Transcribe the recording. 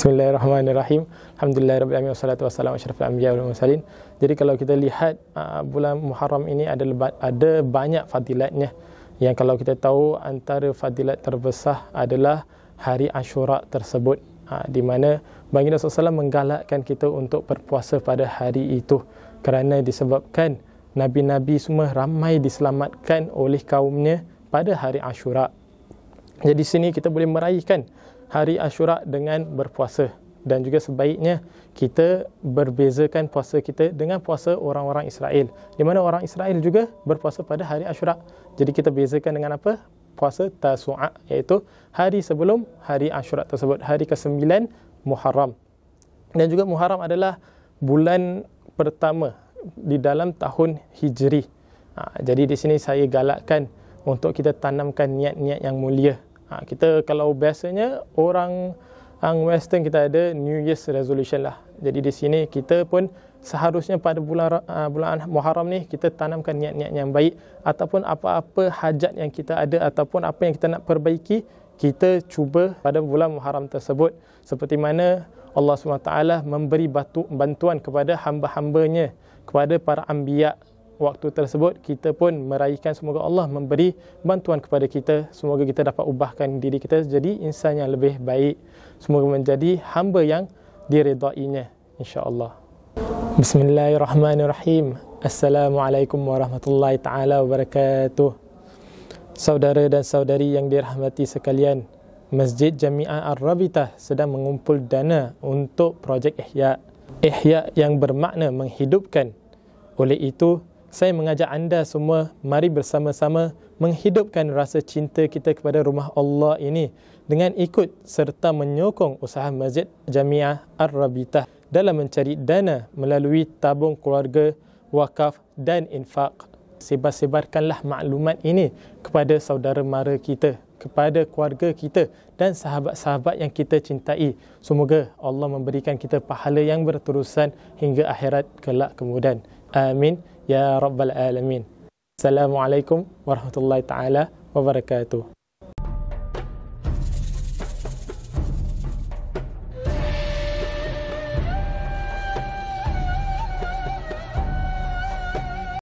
Bismillahirrahmanirrahim. Alhamdulillahirabbil alamin wassalatu asyrafil anbiya wal mursalin. Jadi kalau kita lihat uh, bulan Muharram ini ada ada banyak fadilatnya. Yang kalau kita tahu antara fadilat terbesar adalah hari Ashura tersebut uh, di mana Baginda Rasulullah menggalakkan kita untuk berpuasa pada hari itu kerana disebabkan nabi-nabi semua ramai diselamatkan oleh kaumnya pada hari Ashura. Jadi sini kita boleh meraihkan hari Ashura dengan berpuasa dan juga sebaiknya kita berbezakan puasa kita dengan puasa orang-orang Israel. Di mana orang Israel juga berpuasa pada hari Ashura. Jadi kita bezakan dengan apa? Puasa Tasu'a iaitu hari sebelum hari Ashura tersebut, hari ke-9 Muharram. Dan juga Muharram adalah bulan pertama di dalam tahun Hijri. Ha, jadi di sini saya galakkan untuk kita tanamkan niat-niat yang mulia Ha, kita kalau biasanya orang ang western kita ada new year's resolution lah. Jadi di sini kita pun seharusnya pada bulan uh, bulan Muharram ni kita tanamkan niat-niat yang baik ataupun apa-apa hajat yang kita ada ataupun apa yang kita nak perbaiki kita cuba pada bulan Muharram tersebut seperti mana Allah SWT memberi bantuan kepada hamba-hambanya kepada para anbiya waktu tersebut kita pun meraihkan semoga Allah memberi bantuan kepada kita semoga kita dapat ubahkan diri kita jadi insan yang lebih baik semoga menjadi hamba yang diredainya insyaallah bismillahirrahmanirrahim assalamualaikum warahmatullahi taala wabarakatuh saudara dan saudari yang dirahmati sekalian Masjid Jamia ar Rabita sedang mengumpul dana untuk projek ihya' ihya' yang bermakna menghidupkan oleh itu, saya mengajak anda semua mari bersama-sama menghidupkan rasa cinta kita kepada rumah Allah ini dengan ikut serta menyokong usaha Masjid Jamiah Ar-Rabitah dalam mencari dana melalui tabung keluarga, wakaf dan infak. Sebar-sebarkanlah maklumat ini kepada saudara mara kita, kepada keluarga kita dan sahabat-sahabat yang kita cintai. Semoga Allah memberikan kita pahala yang berterusan hingga akhirat kelak kemudian. آمين يا رب العالمين السلام عليكم ورحمة الله تعالى وبركاته